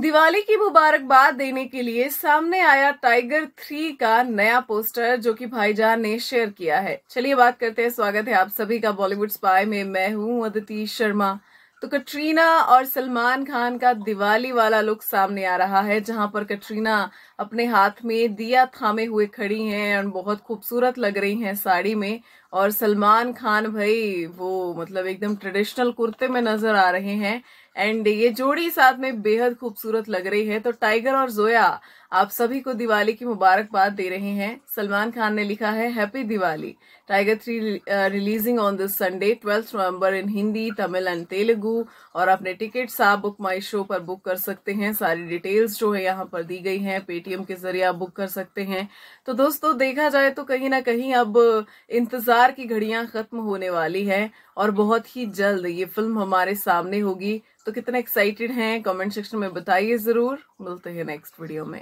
दिवाली की मुबारकबाद देने के लिए सामने आया टाइगर थ्री का नया पोस्टर जो कि भाईजान ने शेयर किया है चलिए बात करते हैं स्वागत है आप सभी का बॉलीवुड स्पाई में मैं हूं अदिति शर्मा तो कटरीना और सलमान खान का दिवाली वाला लुक सामने आ रहा है जहां पर कटरीना अपने हाथ में दिया थामे हुए खड़ी हैं और बहुत खूबसूरत लग रही हैं साड़ी में और सलमान खान भाई वो मतलब एकदम ट्रेडिशनल कुर्ते में नजर आ रहे हैं एंड ये जोड़ी साथ में बेहद खूबसूरत लग रही है तो टाइगर और जोया आप सभी को दिवाली की मुबारकबाद दे रहे हैं सलमान खान ने लिखा है happy Diwali Tiger three releasing on this Sunday twelfth November in Hindi Tamil and Telugu और अपने टिकट्स आप बुक माई शो पर बुक कर सकते हैं सारी डिटेल्स जो है यहाँ पर दी गई है पेटीएम के जरिए आप बुक कर सकते हैं तो दोस्तों देखा जाए तो कहीं ना कहीं अब इंतजार प्यार की घड़ियां खत्म होने वाली है और बहुत ही जल्द ये फिल्म हमारे सामने होगी तो कितने एक्साइटेड हैं कमेंट सेक्शन में बताइए जरूर मिलते हैं नेक्स्ट वीडियो में